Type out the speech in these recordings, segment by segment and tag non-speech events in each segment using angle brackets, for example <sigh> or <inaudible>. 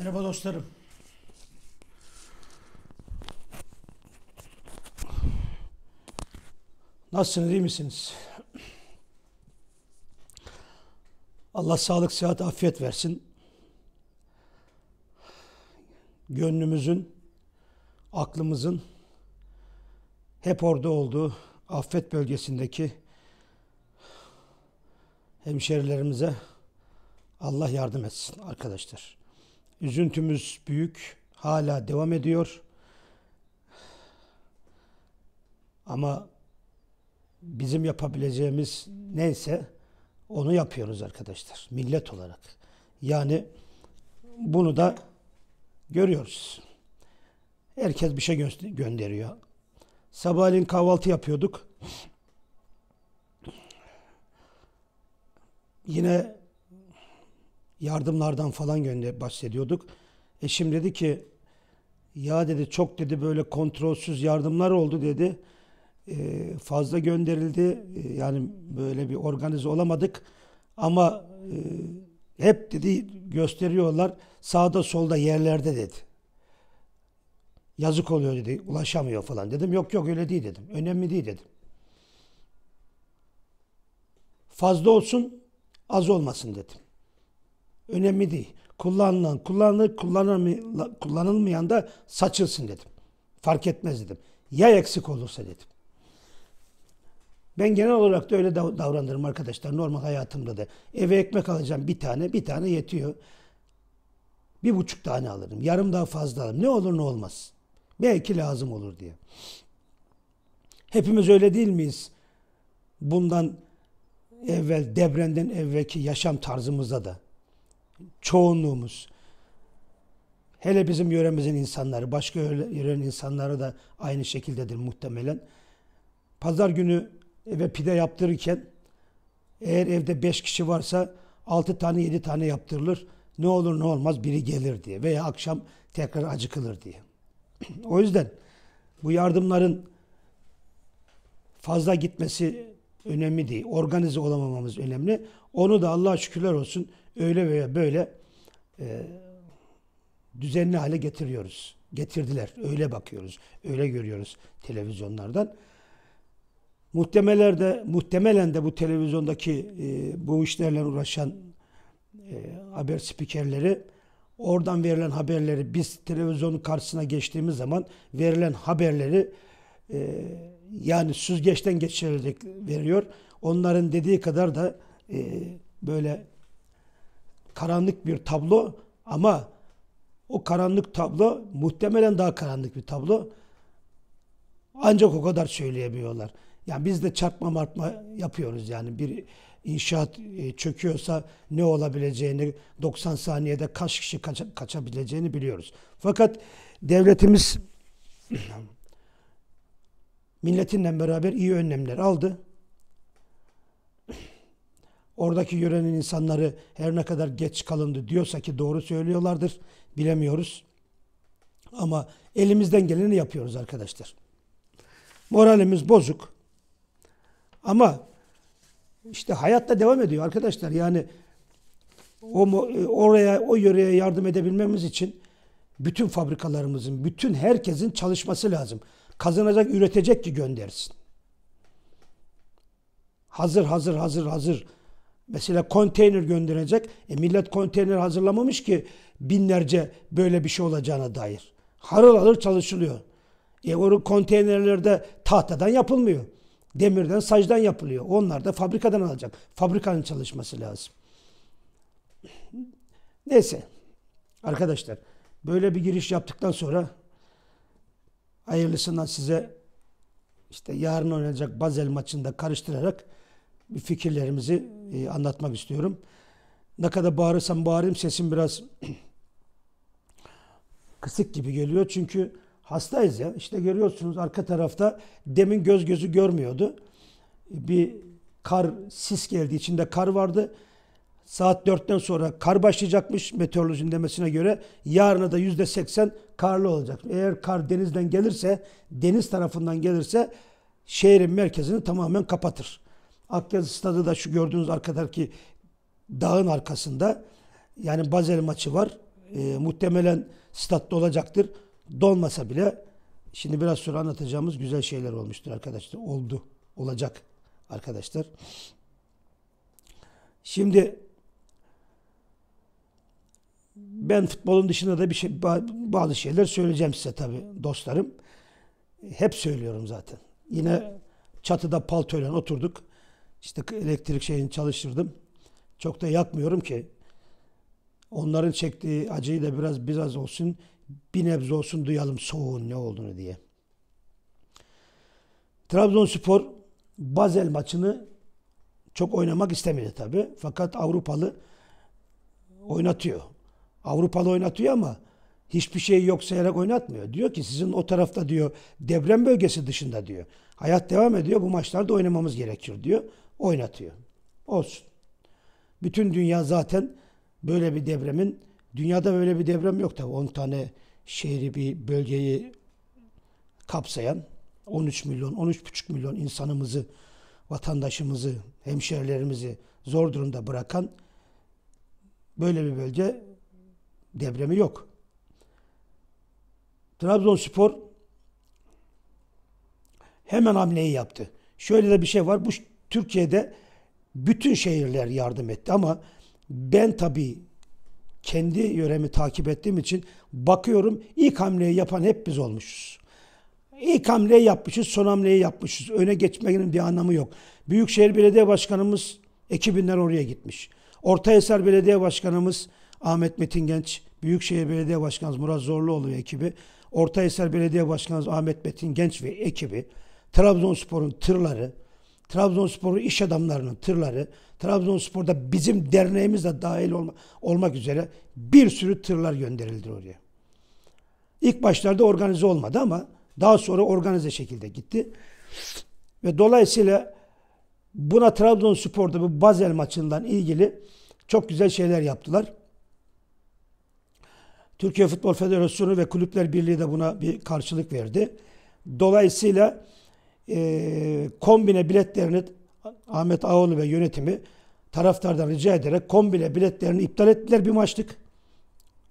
Merhaba dostlarım. Nasılsınız, iyi misiniz? Allah sağlık, sıhhat, afiyet versin. Gönlümüzün, aklımızın hep orada olduğu afet bölgesindeki hemşerilerimize Allah yardım etsin arkadaşlar. Üzüntümüz büyük, hala devam ediyor. Ama bizim yapabileceğimiz neyse onu yapıyoruz arkadaşlar millet olarak. Yani bunu da görüyoruz. Herkes bir şey gö- gönderiyor. Sabahleyin kahvaltı yapıyorduk. Yine yardımlardan falan gönder bahsediyorduk. Eşim dedi ki ya dedi çok dedi böyle kontrolsüz yardımlar oldu dedi. E, fazla gönderildi. E, yani böyle bir organize olamadık. Ama e, hep dedi gösteriyorlar sağda solda yerlerde dedi. Yazık oluyor dedi. Ulaşamıyor falan dedim. Yok yok öyle değil dedim. Önemli değil dedim. Fazla olsun az olmasın dedim önemli değil. Kullanılan, kullanılır, kullanılmayan da saçılsın dedim. Fark etmez dedim. Ya eksik olursa dedim. Ben genel olarak da öyle davranırım arkadaşlar normal hayatımda da. Eve ekmek alacağım bir tane, bir tane yetiyor. Bir buçuk tane alırım, yarım daha fazla alırım. Ne olur ne olmaz. Belki lazım olur diye. Hepimiz öyle değil miyiz? Bundan evvel, debrenden evvelki yaşam tarzımızda da çoğunluğumuz hele bizim yöremizin insanları başka yören insanları da aynı şekildedir muhtemelen. Pazar günü eve pide yaptırırken eğer evde 5 kişi varsa 6 tane 7 tane yaptırılır. Ne olur ne olmaz biri gelir diye veya akşam tekrar acıkılır diye. <clears throat> o yüzden bu yardımların fazla gitmesi önemli değil. Organize olamamamız önemli. Onu da Allah'a şükürler olsun öyle veya böyle e, düzenli hale getiriyoruz. Getirdiler. Öyle bakıyoruz. Öyle görüyoruz televizyonlardan. Muhtemelerde, muhtemelen de bu televizyondaki e, bu işlerle uğraşan e, haber spikerleri oradan verilen haberleri biz televizyonun karşısına geçtiğimiz zaman verilen haberleri ee, yani süzgeçten geçirilerek veriyor. Onların dediği kadar da e, böyle karanlık bir tablo ama o karanlık tablo muhtemelen daha karanlık bir tablo. Ancak o kadar söyleyemiyorlar. Yani biz de çarpma martma yapıyoruz yani bir inşaat e, çöküyorsa ne olabileceğini 90 saniyede kaç kişi kaça, kaçabileceğini biliyoruz. Fakat devletimiz <clears throat> milletinle beraber iyi önlemler aldı. Oradaki yörenin insanları her ne kadar geç kalındı diyorsa ki doğru söylüyorlardır. Bilemiyoruz. Ama elimizden geleni yapıyoruz arkadaşlar. Moralimiz bozuk. Ama işte hayatta devam ediyor arkadaşlar. Yani o oraya o yöreye yardım edebilmemiz için bütün fabrikalarımızın, bütün herkesin çalışması lazım. Kazanacak, üretecek ki göndersin. Hazır, hazır, hazır, hazır. Mesela konteyner gönderecek. E millet konteyner hazırlamamış ki binlerce böyle bir şey olacağına dair. Harıl alır çalışılıyor. E o konteynerlerde tahtadan yapılmıyor. Demirden, sacdan yapılıyor. Onlar da fabrikadan alacak. Fabrikanın çalışması lazım. Neyse. Arkadaşlar böyle bir giriş yaptıktan sonra Hayırlısından size işte yarın oynanacak Basel maçında karıştırarak bir fikirlerimizi e, anlatmak istiyorum. Ne kadar bağırırsam bağırayım sesim biraz <clears throat> kısık gibi geliyor. Çünkü hastayız ya. İşte görüyorsunuz arka tarafta demin göz gözü görmüyordu. Bir kar, sis geldi. İçinde kar vardı. Saat 4'ten sonra kar başlayacakmış meteorolojinin demesine göre. Yarına da %80 karlı olacak. Eğer kar denizden gelirse, deniz tarafından gelirse şehrin merkezini tamamen kapatır. Akyazı stadı da şu gördüğünüz arkadaki dağın arkasında yani Bazel maçı var. E, muhtemelen statta olacaktır. Donmasa bile şimdi biraz sonra anlatacağımız güzel şeyler olmuştur arkadaşlar. Oldu. Olacak arkadaşlar. Şimdi ben futbolun dışında da bir şey bazı şeyler söyleyeceğim size tabii dostlarım. Hep söylüyorum zaten. Yine çatıda paltoyla oturduk. İşte elektrik şeyini çalıştırdım. Çok da yakmıyorum ki. Onların çektiği acıyı da biraz biraz olsun bir nebze olsun duyalım soğuğun ne olduğunu diye. Trabzonspor Basel maçını çok oynamak istemedi tabi. Fakat Avrupalı oynatıyor. Avrupalı oynatıyor ama hiçbir şey yok sayarak oynatmıyor. Diyor ki sizin o tarafta diyor deprem bölgesi dışında diyor. Hayat devam ediyor. Bu maçlarda oynamamız gerekir diyor. Oynatıyor. Olsun. Bütün dünya zaten böyle bir depremin dünyada böyle bir deprem yok tabii. 10 tane şehri bir bölgeyi kapsayan 13 milyon, 13,5 milyon insanımızı, vatandaşımızı, hemşerilerimizi zor durumda bırakan böyle bir bölge depremi yok. Trabzonspor hemen hamleyi yaptı. Şöyle de bir şey var. Bu Türkiye'de bütün şehirler yardım etti ama ben tabii kendi yöremi takip ettiğim için bakıyorum ilk hamleyi yapan hep biz olmuşuz. İlk hamleyi yapmışız, son hamleyi yapmışız. Öne geçmenin bir anlamı yok. Büyükşehir Belediye Başkanımız ekibinden oraya gitmiş. Ortaeser Belediye Başkanımız Ahmet Metin Genç, Büyükşehir Belediye Başkanı Murat Zorluoğlu ve ekibi, Ortaeser Belediye Başkanı Ahmet Metin Genç ve ekibi, Trabzonspor'un tırları, Trabzonspor'un iş adamlarının tırları, Trabzonspor'da bizim derneğimiz de dahil olma, olmak üzere bir sürü tırlar gönderildi oraya. İlk başlarda organize olmadı ama daha sonra organize şekilde gitti. Ve dolayısıyla buna Trabzonspor'da bu Bazel maçından ilgili çok güzel şeyler yaptılar. Türkiye Futbol Federasyonu ve Kulüpler Birliği de buna bir karşılık verdi. Dolayısıyla e, kombine biletlerini Ahmet Ağoğlu ve yönetimi taraftardan rica ederek kombine biletlerini iptal ettiler bir maçlık.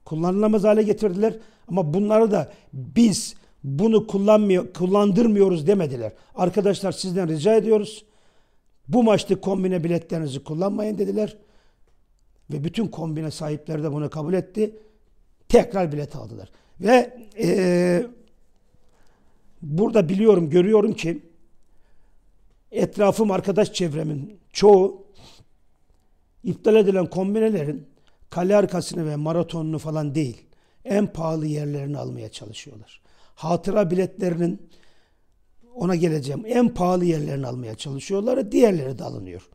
Kullanılamaz hale getirdiler. Ama bunları da biz bunu kullanmıyor, kullandırmıyoruz demediler. Arkadaşlar sizden rica ediyoruz. Bu maçlık kombine biletlerinizi kullanmayın dediler. Ve bütün kombine sahipleri de bunu kabul etti tekrar bilet aldılar. Ve e, burada biliyorum, görüyorum ki etrafım, arkadaş çevremin çoğu iptal edilen kombinelerin kale arkasını ve maratonunu falan değil, en pahalı yerlerini almaya çalışıyorlar. Hatıra biletlerinin ona geleceğim en pahalı yerlerini almaya çalışıyorlar. Diğerleri de alınıyor.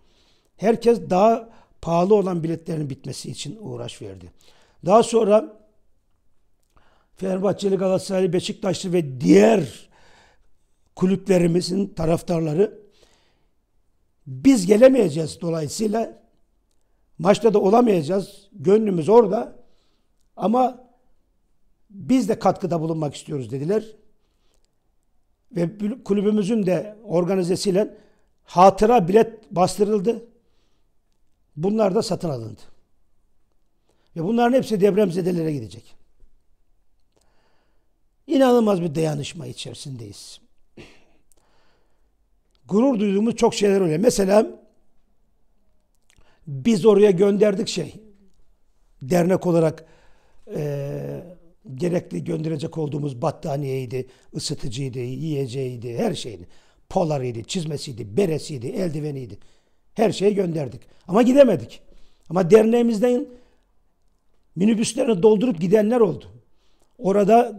Herkes daha pahalı olan biletlerin bitmesi için uğraş verdi. Daha sonra Fenerbahçeli, Galatasaraylı, Beşiktaşlı ve diğer kulüplerimizin taraftarları biz gelemeyeceğiz dolayısıyla maçta da olamayacağız. Gönlümüz orada ama biz de katkıda bulunmak istiyoruz dediler. Ve kulübümüzün de organizesiyle hatıra bilet bastırıldı. Bunlar da satın alındı. Ve bunların hepsi depremzedelere gidecek. İnanılmaz bir dayanışma içerisindeyiz. Gurur duyduğumuz çok şeyler öyle. Mesela biz oraya gönderdik şey. Dernek olarak e, gerekli gönderecek olduğumuz battaniyeydi, ısıtıcıydı, yiyeceğiydi, her şeydi. Polarıydı, çizmesiydi, beresiydi, eldiveniydi. Her şeyi gönderdik. Ama gidemedik. Ama derneğimizden minibüslerini doldurup gidenler oldu. Orada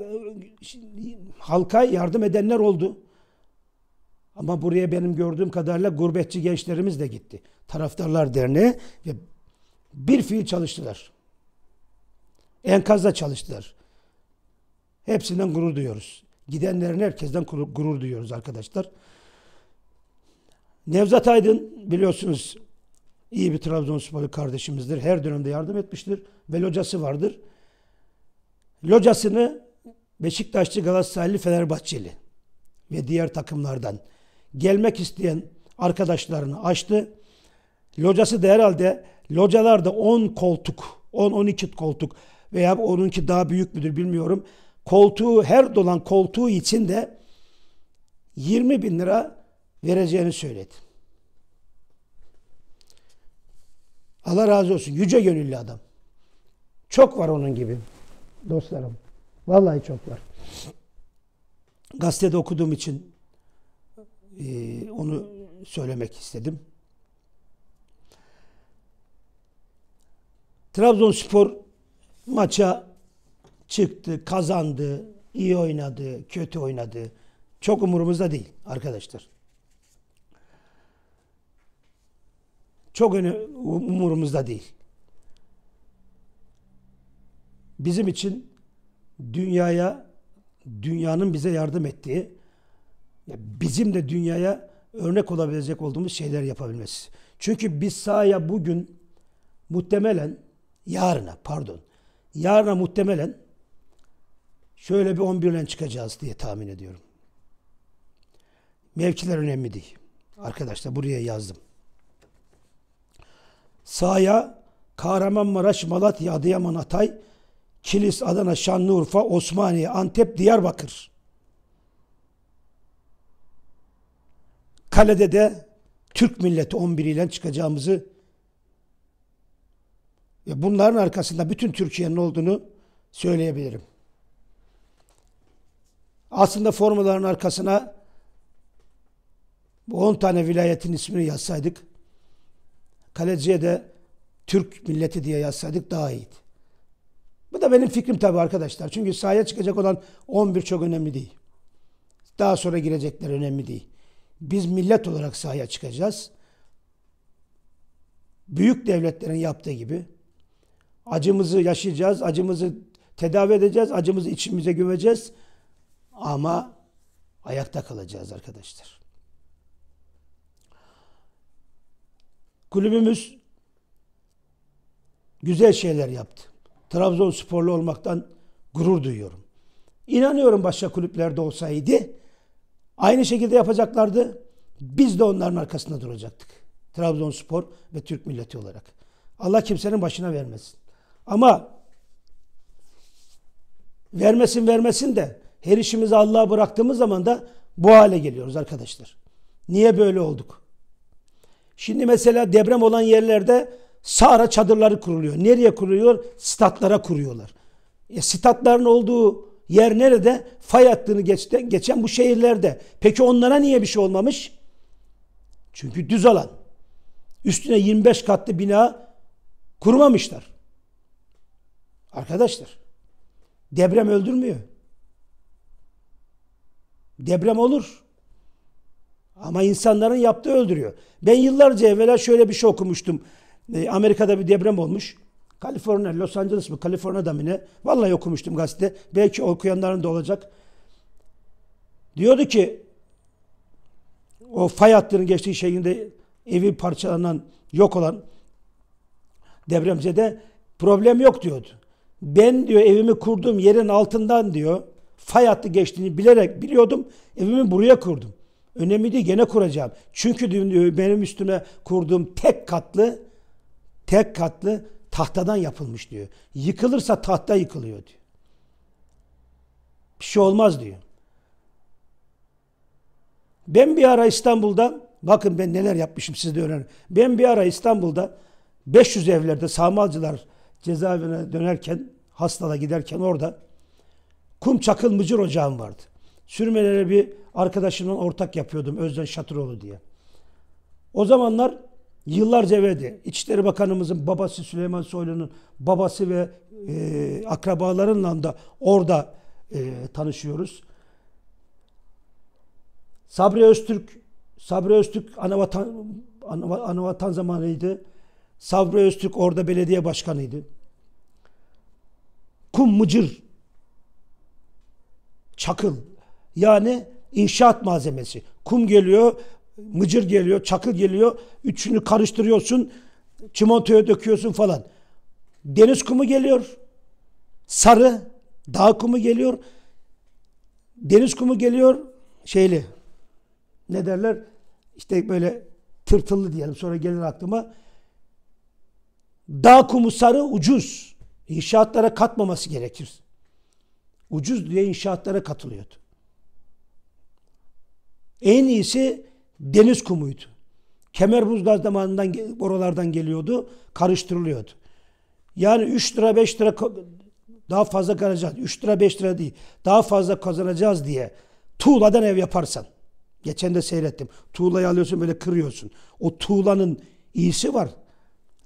e, halka yardım edenler oldu. Ama buraya benim gördüğüm kadarıyla gurbetçi gençlerimiz de gitti. Taraftarlar Derneği ve bir fiil çalıştılar. Enkazda çalıştılar. Hepsinden gurur duyuyoruz. Gidenlerin herkesten gurur duyuyoruz arkadaşlar. Nevzat Aydın biliyorsunuz iyi bir Trabzonsporlu kardeşimizdir. Her dönemde yardım etmiştir. Velocası vardır locasını Beşiktaşlı, Galatasaraylı, Fenerbahçeli ve diğer takımlardan gelmek isteyen arkadaşlarını açtı. Locası da herhalde localarda 10 koltuk, 10-12 koltuk veya onunki daha büyük müdür bilmiyorum. Koltuğu her dolan koltuğu için de 20 bin lira vereceğini söyledi. Allah razı olsun. Yüce gönüllü adam. Çok var onun gibi dostlarım. Vallahi çok var. Gazetede okuduğum için e, onu söylemek istedim. Trabzonspor maça çıktı, kazandı, iyi oynadı, kötü oynadı. Çok umurumuzda değil arkadaşlar. Çok umurumuzda değil. bizim için dünyaya, dünyanın bize yardım ettiği, bizim de dünyaya örnek olabilecek olduğumuz şeyler yapabilmesi. Çünkü biz sahaya bugün muhtemelen, yarına pardon, yarına muhtemelen şöyle bir 11'le çıkacağız diye tahmin ediyorum. Mevkiler önemli değil. Arkadaşlar buraya yazdım. Sahaya Kahramanmaraş, Malatya, Adıyaman, Hatay, Kilis, Adana, Şanlıurfa, Osmaniye, Antep, Diyarbakır. Kalede de Türk milleti 11 ile çıkacağımızı ve bunların arkasında bütün Türkiye'nin olduğunu söyleyebilirim. Aslında formaların arkasına bu 10 tane vilayetin ismini yazsaydık, kaleciye de Türk milleti diye yazsaydık daha iyiydi. Bu da benim fikrim tabii arkadaşlar. Çünkü sahaya çıkacak olan 11 çok önemli değil. Daha sonra girecekler önemli değil. Biz millet olarak sahaya çıkacağız. Büyük devletlerin yaptığı gibi acımızı yaşayacağız, acımızı tedavi edeceğiz, acımızı içimize güveceğiz ama ayakta kalacağız arkadaşlar. Kulübümüz güzel şeyler yaptı. Trabzonsporlu olmaktan gurur duyuyorum. İnanıyorum başka kulüplerde olsaydı aynı şekilde yapacaklardı. Biz de onların arkasında duracaktık. Trabzonspor ve Türk milleti olarak. Allah kimsenin başına vermesin. Ama vermesin vermesin de her işimizi Allah'a bıraktığımız zaman da bu hale geliyoruz arkadaşlar. Niye böyle olduk? Şimdi mesela deprem olan yerlerde Sahra çadırları kuruluyor. Nereye kuruluyor? Statlara kuruyorlar. E, statların olduğu yer nerede? Fay hattını geçti, geçen bu şehirlerde. Peki onlara niye bir şey olmamış? Çünkü düz alan. Üstüne 25 katlı bina kurmamışlar. Arkadaşlar deprem öldürmüyor. Deprem olur. Ama insanların yaptığı öldürüyor. Ben yıllarca evvela şöyle bir şey okumuştum. E, Amerika'da bir deprem olmuş. Kaliforniya, Los Angeles mı? Kaliforniya'da mı ne? Vallahi okumuştum gazete. Belki okuyanların da olacak. Diyordu ki o fay hattının geçtiği şeyinde evi parçalanan, yok olan depremzede problem yok diyordu. Ben diyor evimi kurduğum yerin altından diyor fay hattı geçtiğini bilerek biliyordum. Evimi buraya kurdum. Önemli değil gene kuracağım. Çünkü diyor, benim üstüme kurduğum tek katlı tek katlı tahtadan yapılmış diyor. Yıkılırsa tahta yıkılıyor diyor. Bir şey olmaz diyor. Ben bir ara İstanbul'da bakın ben neler yapmışım siz de öğrenin. Ben bir ara İstanbul'da 500 evlerde sağmalcılar cezaevine dönerken hastalığa giderken orada kum çakıl mıcır ocağım vardı. Sürmelere bir arkadaşımla ortak yapıyordum Özden Şatıroğlu diye. O zamanlar yıllarca evveldi. İçişleri Bakanımızın babası Süleyman Soylu'nun babası ve e, akrabalarıyla da orada e, tanışıyoruz. Sabri Öztürk, Sabri Öztürk anavatan, anavatan zamanıydı. Sabri Öztürk orada belediye başkanıydı. Kum Mıcır, Çakıl yani inşaat malzemesi. Kum geliyor mıcır geliyor, çakıl geliyor. Üçünü karıştırıyorsun, çimentoya döküyorsun falan. Deniz kumu geliyor. Sarı, dağ kumu geliyor. Deniz kumu geliyor şeyli. Ne derler? İşte böyle tırtıllı diyelim sonra gelir aklıma. Dağ kumu sarı ucuz. İnşaatlara katmaması gerekir. Ucuz diye inşaatlara katılıyordu. En iyisi deniz kumuydu. kemer gaz zamanından oralardan geliyordu, karıştırılıyordu. Yani 3 lira 5 lira daha fazla kazanacağız. 3 lira 5 lira değil. Daha fazla kazanacağız diye tuğladan ev yaparsan. Geçen de seyrettim. Tuğlayı alıyorsun böyle kırıyorsun. O tuğlanın iyisi var.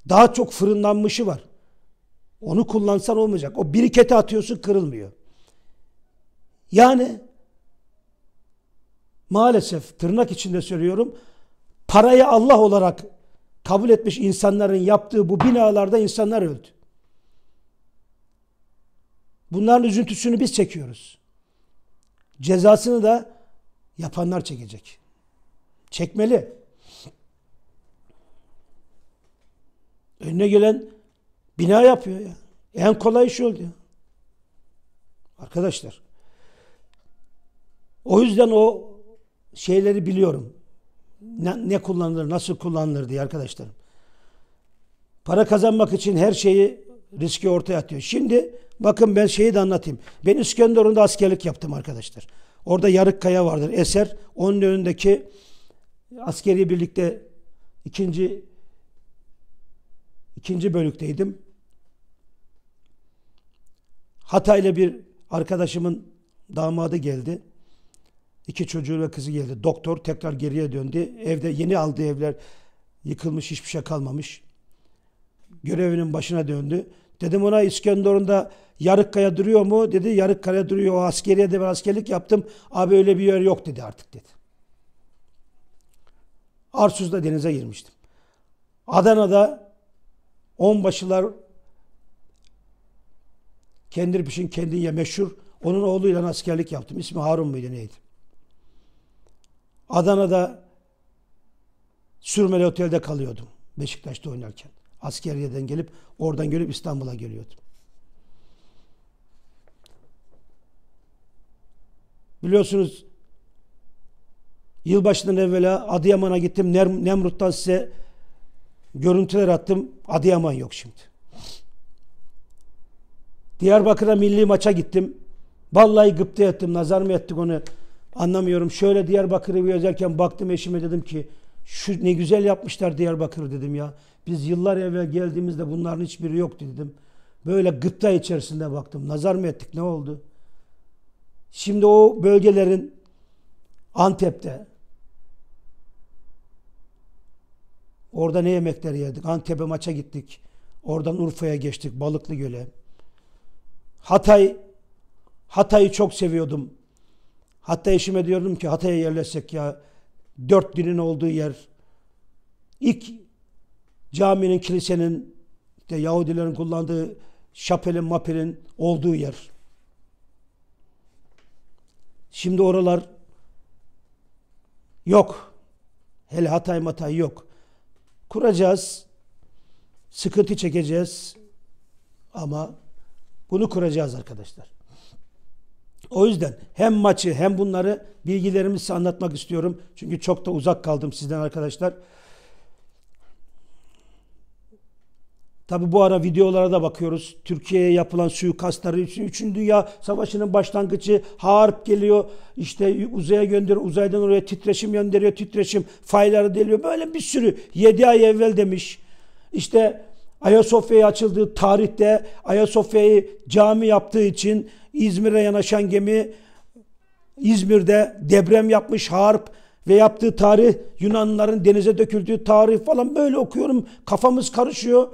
Daha çok fırınlanmışı var. Onu kullansan olmayacak. O biriketi atıyorsun kırılmıyor. Yani maalesef tırnak içinde söylüyorum parayı Allah olarak kabul etmiş insanların yaptığı bu binalarda insanlar öldü. Bunların üzüntüsünü biz çekiyoruz. Cezasını da yapanlar çekecek. Çekmeli. Önüne gelen bina yapıyor ya. En kolay iş oldu ya. Arkadaşlar. O yüzden o şeyleri biliyorum. Ne, ne kullanılır, nasıl kullanılır diye arkadaşlarım. Para kazanmak için her şeyi riske ortaya atıyor. Şimdi bakın ben şeyi de anlatayım. Ben İskenderun'da askerlik yaptım arkadaşlar. Orada Yarık Kaya vardır eser. Onun önündeki askeri birlikte ikinci ikinci bölükteydim. Hatay'la bir arkadaşımın damadı geldi. İki çocuğu ve kızı geldi. Doktor tekrar geriye döndü. Evde yeni aldığı evler yıkılmış, hiçbir şey kalmamış. Görevinin başına döndü. Dedim ona İskenderun'da Yarıkkaya duruyor mu? Dedi Yarıkkaya duruyor. O askeriye de ben askerlik yaptım. Abi öyle bir yer yok dedi artık dedi. Arsuz'da denize girmiştim. Adana'da onbaşılar Kendirpiş'in kendince meşhur onun oğluyla askerlik yaptım. İsmi Harun muydu neydi? Adana'da Sürmeli Otel'de kalıyordum Beşiktaş'ta oynarken. Askeriyeden gelip oradan gelip İstanbul'a geliyordum. Biliyorsunuz yılbaşından evvela Adıyaman'a gittim. Nemrut'tan size görüntüler attım. Adıyaman yok şimdi. Diyarbakır'a milli maça gittim. Vallahi gıpta ettim. Nazar mı ettik onu? Anlamıyorum. Şöyle Diyarbakır'ı bir yazarken baktım eşime dedim ki şu ne güzel yapmışlar Diyarbakır dedim ya. Biz yıllar evvel geldiğimizde bunların hiçbiri yoktu dedim. Böyle gıpta içerisinde baktım. Nazar mı ettik ne oldu? Şimdi o bölgelerin Antep'te orada ne yemekler yedik? Antep'e maça gittik. Oradan Urfa'ya geçtik Balıklı Göl'e. Hatay Hatay'ı çok seviyordum. Hatta eşime diyordum ki Hatay'a yerleşsek ya. Dört dinin olduğu yer. ilk caminin, kilisenin, işte Yahudilerin kullandığı şapelin, mapelin olduğu yer. Şimdi oralar yok. Hele Hatay Matay yok. Kuracağız. Sıkıntı çekeceğiz. Ama bunu kuracağız arkadaşlar. O yüzden hem maçı hem bunları bilgilerimi size anlatmak istiyorum. Çünkü çok da uzak kaldım sizden arkadaşlar. Tabi bu ara videolara da bakıyoruz. Türkiye'ye yapılan suikastları için 3. Dünya Savaşı'nın başlangıcı harp geliyor. işte uzaya gönderiyor. Uzaydan oraya titreşim gönderiyor. Titreşim fayları deliyor. Böyle bir sürü 7 ay evvel demiş. işte Ayasofya'ya açıldığı tarihte Ayasofya'yı cami yaptığı için İzmir'e yanaşan gemi İzmir'de deprem yapmış harp ve yaptığı tarih Yunanlıların denize döküldüğü tarih falan böyle okuyorum. Kafamız karışıyor.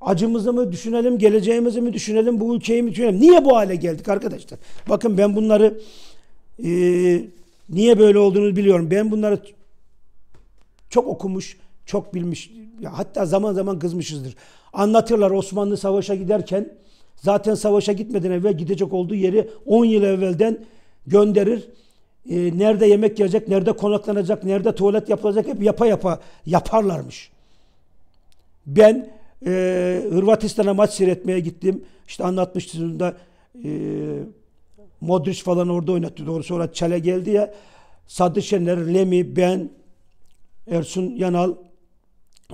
Acımızı mı düşünelim, geleceğimizi mi düşünelim, bu ülkeyi mi düşünelim? Niye bu hale geldik arkadaşlar? Bakın ben bunları e, niye böyle olduğunu biliyorum. Ben bunları çok okumuş, çok bilmiş, hatta zaman zaman kızmışızdır. Anlatırlar Osmanlı savaşa giderken zaten savaşa gitmeden evvel gidecek olduğu yeri 10 yıl evvelden gönderir. E, nerede yemek yiyecek, nerede konaklanacak, nerede tuvalet yapılacak hep yapa yapa yaparlarmış. Ben e, Hırvatistan'a maç seyretmeye gittim. İşte anlatmıştım da e, Modric falan orada oynattı doğru sonra Çele geldi ya. Sadı Şener, Lemi, ben, Ersun Yanal,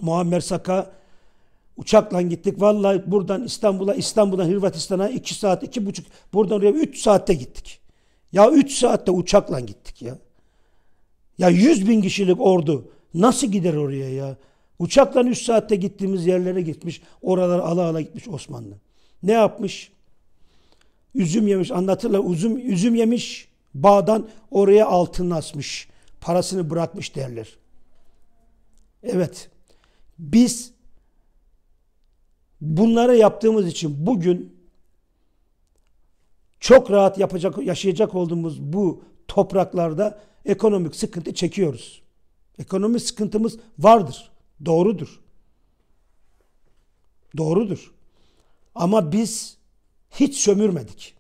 Muammer Saka, Uçakla gittik. Vallahi buradan İstanbul'a, İstanbul'dan Hırvatistan'a 2 saat, 2,5, buradan oraya 3 saatte gittik. Ya 3 saatte uçakla gittik ya. Ya 100 bin kişilik ordu nasıl gider oraya ya? Uçakla 3 saatte gittiğimiz yerlere gitmiş. Oralar ala ala gitmiş Osmanlı. Ne yapmış? Üzüm yemiş. Anlatırlar üzüm, üzüm yemiş. Bağdan oraya altın asmış. Parasını bırakmış derler. Evet. Biz Bunları yaptığımız için bugün çok rahat yapacak, yaşayacak olduğumuz bu topraklarda ekonomik sıkıntı çekiyoruz. Ekonomik sıkıntımız vardır. Doğrudur. Doğrudur. Ama biz hiç sömürmedik.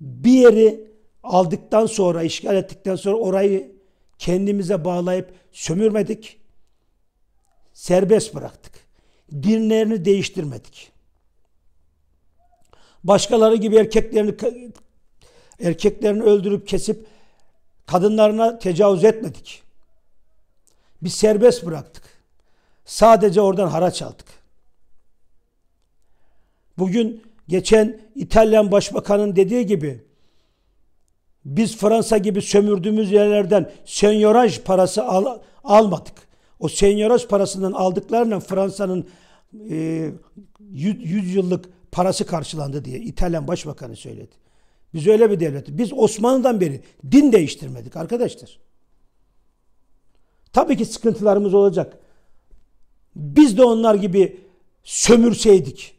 Bir yeri aldıktan sonra, işgal ettikten sonra orayı kendimize bağlayıp sömürmedik serbest bıraktık. Dinlerini değiştirmedik. Başkaları gibi erkeklerini erkeklerini öldürüp kesip kadınlarına tecavüz etmedik. Biz serbest bıraktık. Sadece oradan haraç aldık. Bugün geçen İtalyan Başbakan'ın dediği gibi biz Fransa gibi sömürdüğümüz yerlerden senyoraj parası al, almadık. O senyoros parasından aldıklarına Fransa'nın e, 100 yıllık parası karşılandı diye İtalyan Başbakanı söyledi. Biz öyle bir devlet. Biz Osmanlı'dan beri din değiştirmedik arkadaşlar. Tabii ki sıkıntılarımız olacak. Biz de onlar gibi sömürseydik.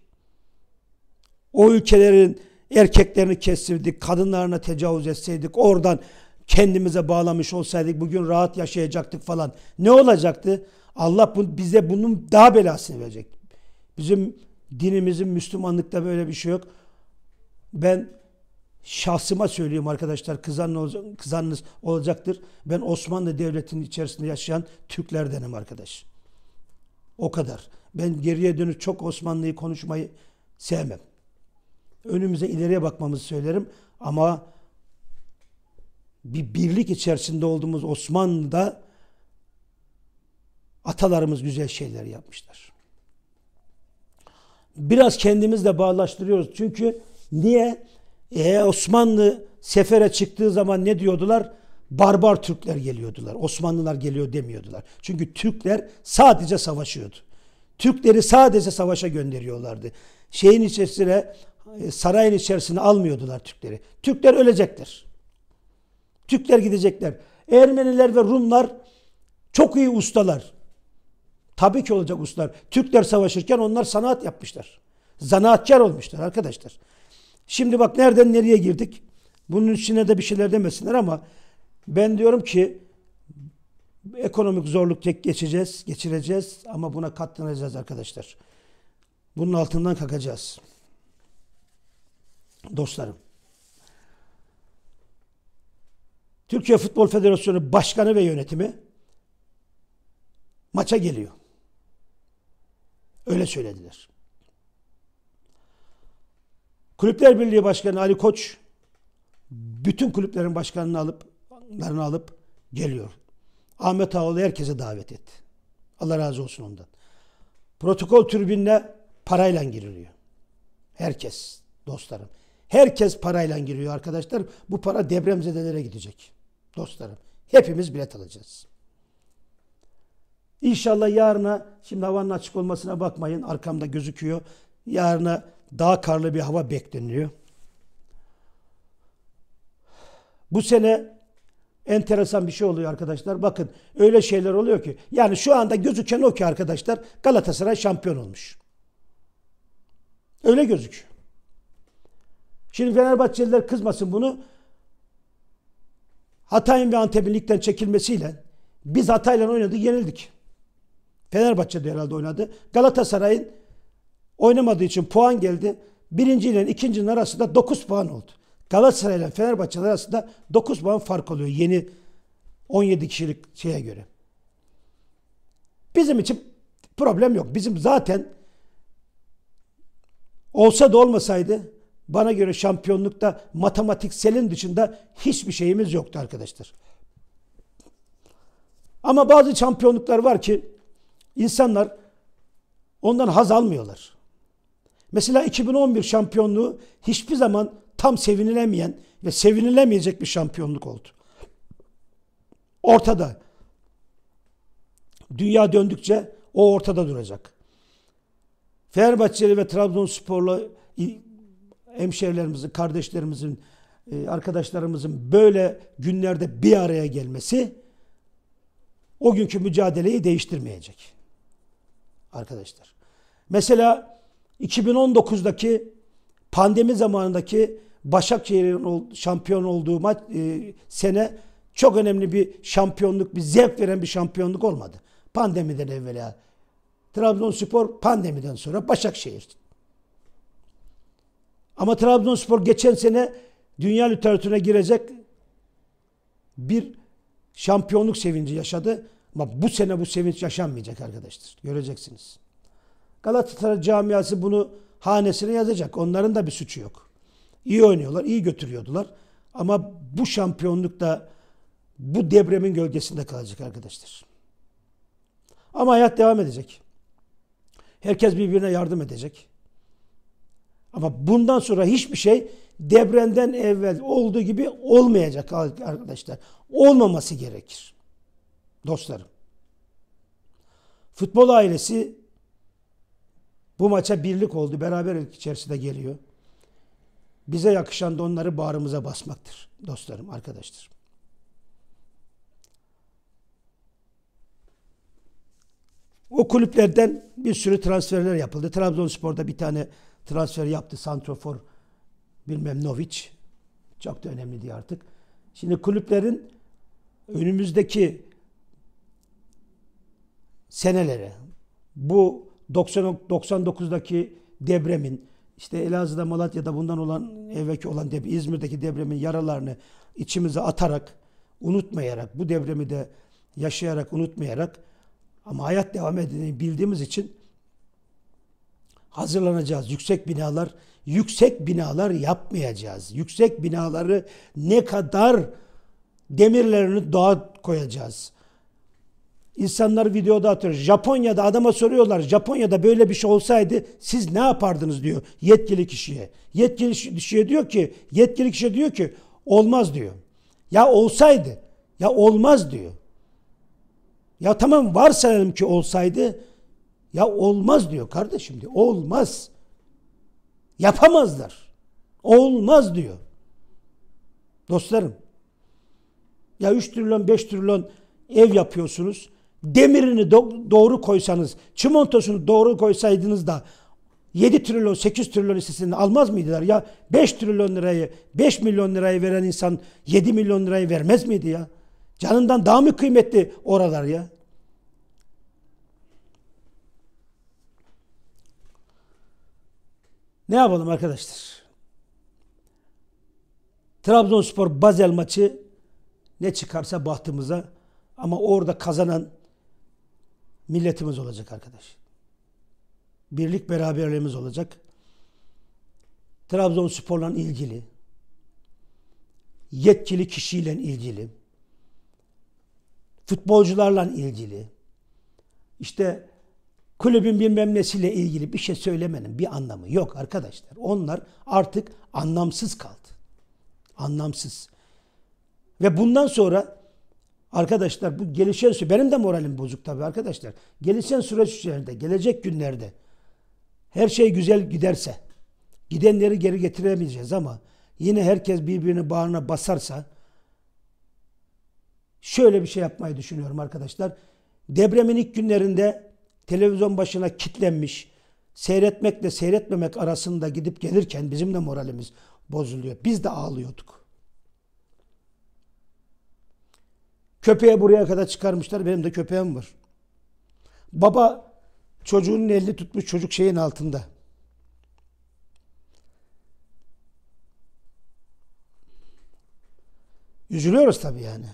O ülkelerin erkeklerini kesseydik, kadınlarına tecavüz etseydik, oradan kendimize bağlamış olsaydık bugün rahat yaşayacaktık falan. Ne olacaktı? Allah bu, bize bunun daha belasını verecek. Bizim dinimizin Müslümanlıkta böyle bir şey yok. Ben şahsıma söyleyeyim arkadaşlar kızanınız, kızanınız olacaktır. Ben Osmanlı Devleti'nin içerisinde yaşayan Türklerdenim arkadaş. O kadar. Ben geriye dönüp çok Osmanlı'yı konuşmayı sevmem. Önümüze ileriye bakmamızı söylerim ama bir birlik içerisinde olduğumuz Osmanlı'da atalarımız güzel şeyler yapmışlar. Biraz kendimizle bağlaştırıyoruz. Çünkü niye? Ee, Osmanlı sefere çıktığı zaman ne diyordular? Barbar Türkler geliyordular. Osmanlılar geliyor demiyordular. Çünkü Türkler sadece savaşıyordu. Türkleri sadece savaşa gönderiyorlardı. Şeyin içerisine, e, sarayın içerisine almıyordular Türkleri. Türkler ölecektir. Türkler gidecekler. Ermeniler ve Rumlar çok iyi ustalar. Tabii ki olacak ustalar. Türkler savaşırken onlar sanat yapmışlar. Zanaatkar olmuşlar arkadaşlar. Şimdi bak nereden nereye girdik. Bunun içine de bir şeyler demesinler ama ben diyorum ki ekonomik zorluk tek geçeceğiz, geçireceğiz ama buna katlanacağız arkadaşlar. Bunun altından kalkacağız. Dostlarım. Türkiye Futbol Federasyonu Başkanı ve yönetimi maça geliyor. Öyle söylediler. Kulüpler Birliği Başkanı Ali Koç bütün kulüplerin başkanını alıp alıp geliyor. Ahmet Ağaoğlu herkese davet etti. Allah razı olsun ondan. Protokol türbinle parayla giriliyor. Herkes dostlarım. Herkes parayla giriyor arkadaşlar. Bu para depremzedelere gidecek dostlarım. Hepimiz bilet alacağız. İnşallah yarına, şimdi havanın açık olmasına bakmayın, arkamda gözüküyor. Yarına daha karlı bir hava bekleniyor. Bu sene enteresan bir şey oluyor arkadaşlar. Bakın öyle şeyler oluyor ki. Yani şu anda gözüken o ki arkadaşlar Galatasaray şampiyon olmuş. Öyle gözüküyor. Şimdi Fenerbahçeliler kızmasın bunu. Hatay'ın ve Antep'in ligden çekilmesiyle biz Hatay'la oynadık, yenildik. Fenerbahçe de herhalde oynadı. Galatasaray'ın oynamadığı için puan geldi. Birinci ile ikincinin arasında 9 puan oldu. Galatasaray ile Fenerbahçe arasında 9 puan fark oluyor yeni 17 kişilik şeye göre. Bizim için problem yok. Bizim zaten olsa da olmasaydı bana göre şampiyonlukta matematikselin dışında hiçbir şeyimiz yoktu arkadaşlar. Ama bazı şampiyonluklar var ki insanlar ondan haz almıyorlar. Mesela 2011 şampiyonluğu hiçbir zaman tam sevinilemeyen ve sevinilemeyecek bir şampiyonluk oldu. Ortada. Dünya döndükçe o ortada duracak. Fenerbahçeli ve Trabzonsporlu hemşehrilerimizin, kardeşlerimizin, e, arkadaşlarımızın böyle günlerde bir araya gelmesi o günkü mücadeleyi değiştirmeyecek. Arkadaşlar. Mesela 2019'daki pandemi zamanındaki Başakşehir'in şampiyon olduğu maç e, sene çok önemli bir şampiyonluk, bir zevk veren bir şampiyonluk olmadı. Pandemiden evvela. Trabzonspor pandemiden sonra Başakşehir ama Trabzonspor geçen sene dünya literatürüne girecek bir şampiyonluk sevinci yaşadı. Ama bu sene bu sevinç yaşanmayacak arkadaşlar. Göreceksiniz. Galatasaray camiası bunu hanesine yazacak. Onların da bir suçu yok. İyi oynuyorlar, iyi götürüyordular. Ama bu şampiyonluk da bu depremin gölgesinde kalacak arkadaşlar. Ama hayat devam edecek. Herkes birbirine yardım edecek. Ama bundan sonra hiçbir şey depremden evvel olduğu gibi olmayacak arkadaşlar. Olmaması gerekir. Dostlarım. Futbol ailesi bu maça birlik oldu. Beraberlik içerisinde geliyor. Bize yakışan da onları bağrımıza basmaktır dostlarım, arkadaşlarım. O kulüplerden bir sürü transferler yapıldı. Trabzonspor'da bir tane transfer yaptı Santrofor bilmem Novic. Çok da önemli diye artık. Şimdi kulüplerin önümüzdeki senelere bu 90 99'daki depremin işte Elazığ'da Malatya'da bundan olan evveki olan deprem İzmir'deki depremin yaralarını içimize atarak unutmayarak bu depremi de yaşayarak unutmayarak ama hayat devam edeceğini bildiğimiz için hazırlanacağız. Yüksek binalar, yüksek binalar yapmayacağız. Yüksek binaları ne kadar demirlerini doğa koyacağız. İnsanlar videoda atıyor. Japonya'da adama soruyorlar. Japonya'da böyle bir şey olsaydı siz ne yapardınız diyor yetkili kişiye. Yetkili kişiye diyor ki, yetkili kişi diyor ki olmaz diyor. Ya olsaydı, ya olmaz diyor. Ya tamam varsayalım ki olsaydı ya olmaz diyor kardeşim diyor. Olmaz. Yapamazlar. Olmaz diyor. Dostlarım. Ya 3 trilyon 5 trilyon ev yapıyorsunuz. Demirini do doğru koysanız, çimentosunu doğru koysaydınız da 7 trilyon 8 trilyon hissesini almaz mıydılar? Ya 5 trilyon lirayı 5 milyon lirayı veren insan 7 milyon lirayı vermez miydi ya? Canından daha mı kıymetli oralar ya? Ne yapalım arkadaşlar? Trabzonspor Bazel maçı ne çıkarsa bahtımıza ama orada kazanan milletimiz olacak arkadaş. Birlik beraberliğimiz olacak. Trabzonspor'la ilgili yetkili kişiyle ilgili futbolcularla ilgili işte kulübün bilmem nesiyle ilgili bir şey söylemenin bir anlamı yok arkadaşlar. Onlar artık anlamsız kaldı. Anlamsız. Ve bundan sonra arkadaşlar bu gelişen süreç, benim de moralim bozuk tabii arkadaşlar. Gelişen süreç üzerinde, gelecek günlerde her şey güzel giderse, gidenleri geri getiremeyeceğiz ama yine herkes birbirini bağrına basarsa şöyle bir şey yapmayı düşünüyorum arkadaşlar. Depremin ilk günlerinde televizyon başına kitlenmiş, seyretmekle seyretmemek arasında gidip gelirken bizim de moralimiz bozuluyor. Biz de ağlıyorduk. Köpeğe buraya kadar çıkarmışlar. Benim de köpeğim var. Baba çocuğunun elini tutmuş çocuk şeyin altında. Üzülüyoruz tabii yani.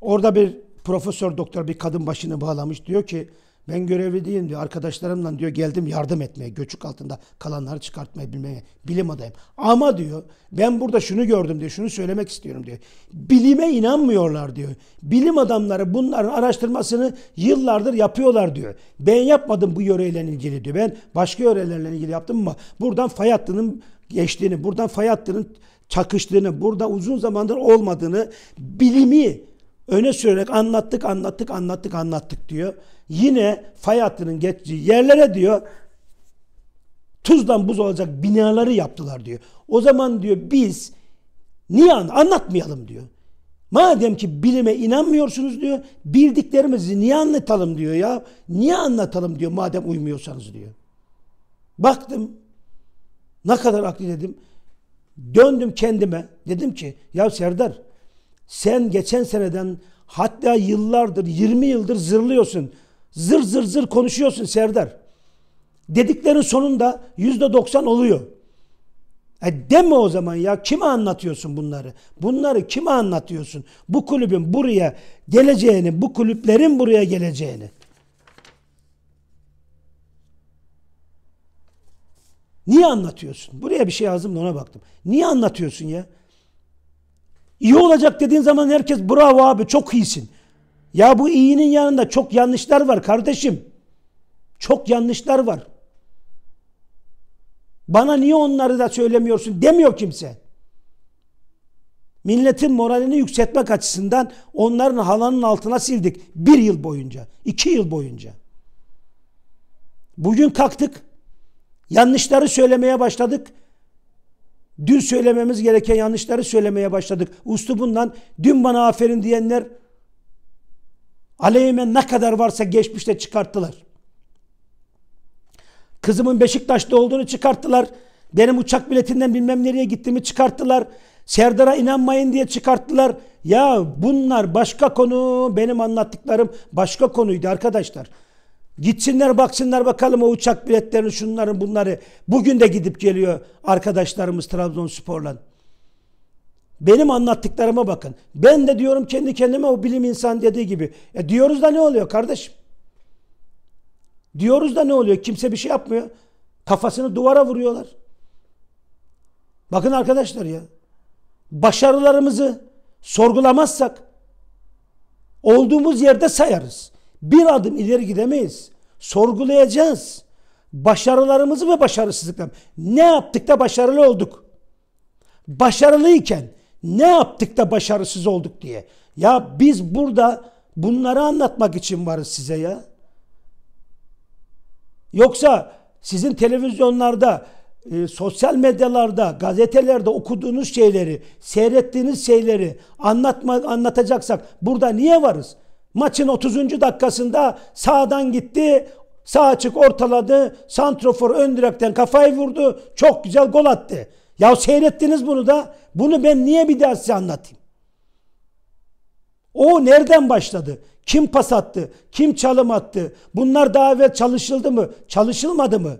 Orada bir profesör doktor bir kadın başını bağlamış. Diyor ki ben görevli değilim diyor. Arkadaşlarımla diyor geldim yardım etmeye, göçük altında kalanları çıkartmaya bilmeye, bilim adayım. Ama diyor ben burada şunu gördüm diyor, şunu söylemek istiyorum diyor. Bilime inanmıyorlar diyor. Bilim adamları bunların araştırmasını yıllardır yapıyorlar diyor. Ben yapmadım bu yöreyle ilgili diyor. Ben başka yörelerle ilgili yaptım ama buradan fay hattının geçtiğini, buradan fay hattının çakıştığını, burada uzun zamandır olmadığını, bilimi öne sürerek anlattık, anlattık, anlattık, anlattık diyor. Yine fay hattının geçtiği yerlere diyor tuzdan buz olacak binaları yaptılar diyor. O zaman diyor biz niye anlatmayalım diyor. Madem ki bilime inanmıyorsunuz diyor, bildiklerimizi niye anlatalım diyor ya. Niye anlatalım diyor madem uymuyorsanız diyor. Baktım ne kadar haklı dedim. Döndüm kendime. Dedim ki ya Serdar sen geçen seneden hatta yıllardır 20 yıldır zırlıyorsun. Zır zır zır konuşuyorsun Serdar. Dediklerin sonunda %90 oluyor. E deme o zaman ya kime anlatıyorsun bunları? Bunları kime anlatıyorsun? Bu kulübün buraya geleceğini, bu kulüplerin buraya geleceğini. Niye anlatıyorsun? Buraya bir şey yazdım da ona baktım. Niye anlatıyorsun ya? İyi olacak dediğin zaman herkes bravo abi çok iyisin. Ya bu iyinin yanında çok yanlışlar var kardeşim. Çok yanlışlar var. Bana niye onları da söylemiyorsun demiyor kimse. Milletin moralini yükseltmek açısından onların halanın altına sildik. Bir yıl boyunca, iki yıl boyunca. Bugün kalktık, yanlışları söylemeye başladık. Dün söylememiz gereken yanlışları söylemeye başladık. Ustu bundan dün bana aferin diyenler aleyhime ne kadar varsa geçmişte çıkarttılar. Kızımın Beşiktaş'ta olduğunu çıkarttılar. Benim uçak biletinden bilmem nereye gittiğimi çıkarttılar. Serdar'a inanmayın diye çıkarttılar. Ya bunlar başka konu, benim anlattıklarım başka konuydu arkadaşlar. Gitsinler baksınlar bakalım o uçak biletlerini şunların bunları. Bugün de gidip geliyor arkadaşlarımız Trabzonspor'la. Benim anlattıklarıma bakın. Ben de diyorum kendi kendime o bilim insan dediği gibi. E diyoruz da ne oluyor kardeşim? Diyoruz da ne oluyor? Kimse bir şey yapmıyor. Kafasını duvara vuruyorlar. Bakın arkadaşlar ya. Başarılarımızı sorgulamazsak olduğumuz yerde sayarız bir adım ileri gidemeyiz. Sorgulayacağız. Başarılarımızı ve başarısızlıklarımızı. Ne yaptık da başarılı olduk? Başarılıyken ne yaptık da başarısız olduk diye. Ya biz burada bunları anlatmak için varız size ya. Yoksa sizin televizyonlarda, e, sosyal medyalarda, gazetelerde okuduğunuz şeyleri, seyrettiğiniz şeyleri anlatma, anlatacaksak burada niye varız? Maçın 30. dakikasında sağdan gitti. Sağ açık ortaladı. Santrofor ön direkten kafayı vurdu. Çok güzel gol attı. Ya seyrettiniz bunu da. Bunu ben niye bir daha size anlatayım? O nereden başladı? Kim pas attı? Kim çalım attı? Bunlar daha evvel çalışıldı mı? Çalışılmadı mı?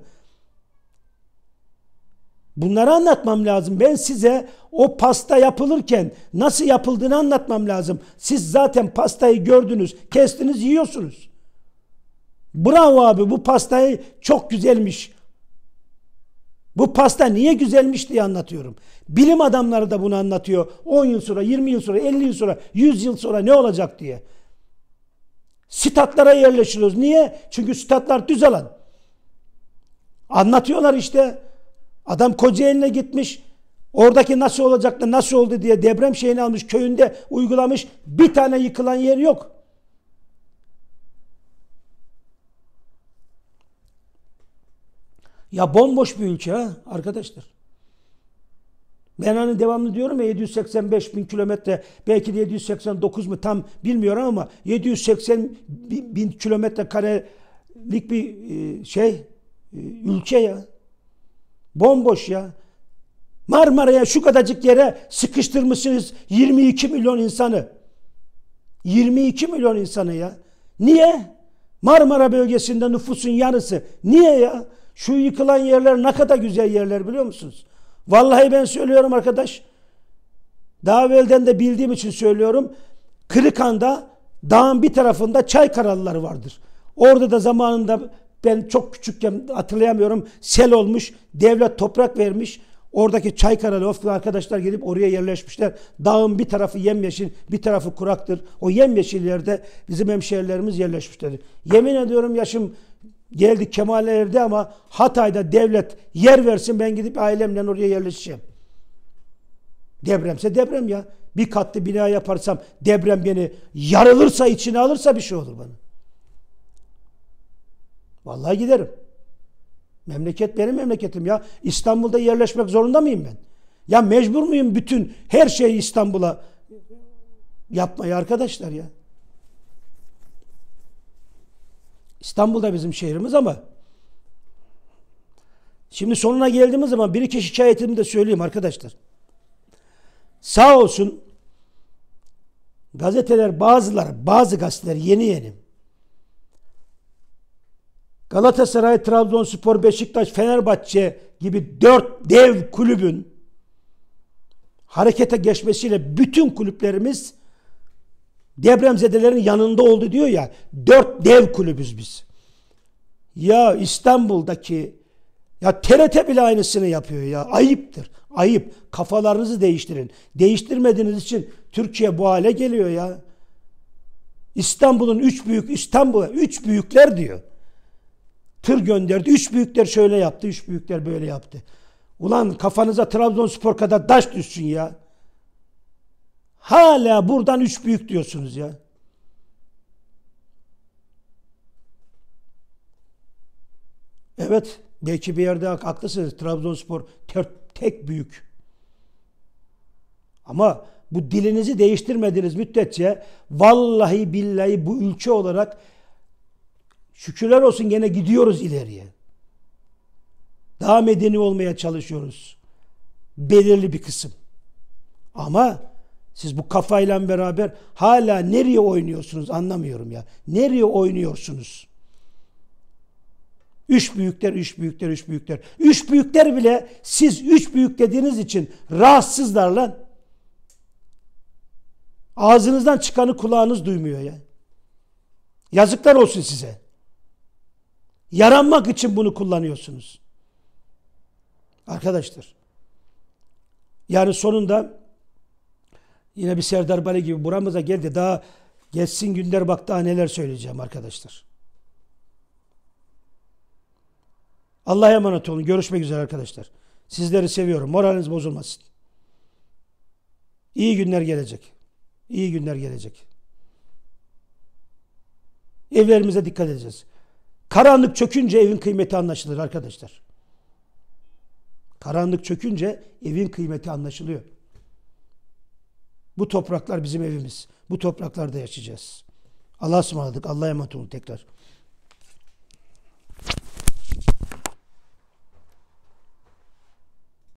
Bunları anlatmam lazım. Ben size o pasta yapılırken nasıl yapıldığını anlatmam lazım. Siz zaten pastayı gördünüz, kestiniz, yiyorsunuz. Bravo abi bu pastayı çok güzelmiş. Bu pasta niye güzelmiş diye anlatıyorum. Bilim adamları da bunu anlatıyor. 10 yıl sonra, 20 yıl sonra, 50 yıl sonra, 100 yıl sonra ne olacak diye. Statlara yerleşiyoruz. Niye? Çünkü statlar düz alan. Anlatıyorlar işte. Adam Kocaeli'ne gitmiş. Oradaki nasıl olacaktı, nasıl oldu diye deprem şeyini almış, köyünde uygulamış. Bir tane yıkılan yer yok. Ya bomboş bir ülke ha arkadaşlar. Ben hani devamlı diyorum ya 785 bin kilometre belki de 789 mu tam bilmiyorum ama 780 bin, bin kilometre karelik bir e, şey e, ülke ya. Bomboş ya. Marmara'ya şu kadarcık yere sıkıştırmışsınız 22 milyon insanı. 22 milyon insanı ya. Niye? Marmara bölgesinde nüfusun yarısı. Niye ya? Şu yıkılan yerler ne kadar güzel yerler biliyor musunuz? Vallahi ben söylüyorum arkadaş. Daha evvelden de bildiğim için söylüyorum. Kırıkan'da dağın bir tarafında çay karalıları vardır. Orada da zamanında ben çok küçükken hatırlayamıyorum. Sel olmuş. Devlet toprak vermiş. Oradaki Çaykaralı Oflu arkadaşlar gelip oraya yerleşmişler. Dağın bir tarafı yemyeşil, bir tarafı kuraktır. O yemyeşil yerde bizim hemşehrilerimiz yerleşmişler. Yemin ediyorum yaşım geldi Kemal erdi ama Hatay'da devlet yer versin ben gidip ailemle oraya yerleşeceğim. Depremse deprem ya. Bir katlı bina yaparsam deprem beni yarılırsa içine alırsa bir şey olur bana. Vallahi giderim. Memleket benim memleketim ya. İstanbul'da yerleşmek zorunda mıyım ben? Ya mecbur muyum bütün her şeyi İstanbul'a yapmayı arkadaşlar ya? İstanbul'da bizim şehrimiz ama şimdi sonuna geldiğimiz zaman bir iki şikayetimi de söyleyeyim arkadaşlar. Sağ olsun gazeteler bazılar, bazı gazeteler yeni yeni Galatasaray, Trabzonspor, Beşiktaş, Fenerbahçe gibi dört dev kulübün harekete geçmesiyle bütün kulüplerimiz depremzedelerin yanında oldu diyor ya. Dört dev kulübüz biz. Ya İstanbul'daki ya TRT bile aynısını yapıyor ya. Ayıptır. Ayıp. Kafalarınızı değiştirin. Değiştirmediğiniz için Türkiye bu hale geliyor ya. İstanbul'un üç büyük İstanbul'a üç büyükler diyor tır gönderdi. Üç büyükler şöyle yaptı, üç büyükler böyle yaptı. Ulan kafanıza Trabzonspor kadar daş düşsün ya. Hala buradan üç büyük diyorsunuz ya. Evet, belki bir yerde haklısınız. Trabzonspor ter, tek büyük. Ama bu dilinizi değiştirmediniz müddetçe vallahi billahi bu ülke olarak Şükürler olsun gene gidiyoruz ileriye. Daha medeni olmaya çalışıyoruz. Belirli bir kısım. Ama siz bu kafayla beraber hala nereye oynuyorsunuz anlamıyorum ya. Nereye oynuyorsunuz? Üç büyükler, üç büyükler, üç büyükler. Üç büyükler bile siz üç büyük dediğiniz için rahatsızlar lan. Ağzınızdan çıkanı kulağınız duymuyor ya. Yazıklar olsun size. Yaranmak için bunu kullanıyorsunuz. Arkadaşlar. Yani sonunda yine bir Serdar Bale gibi buramıza geldi. Daha geçsin günler bak daha neler söyleyeceğim arkadaşlar. Allah'a emanet olun. Görüşmek üzere arkadaşlar. Sizleri seviyorum. Moraliniz bozulmasın. İyi günler gelecek. İyi günler gelecek. Evlerimize dikkat edeceğiz. Karanlık çökünce evin kıymeti anlaşılır arkadaşlar. Karanlık çökünce evin kıymeti anlaşılıyor. Bu topraklar bizim evimiz. Bu topraklarda yaşayacağız. Allah'a ısmarladık. Allah'a emanet olun tekrar.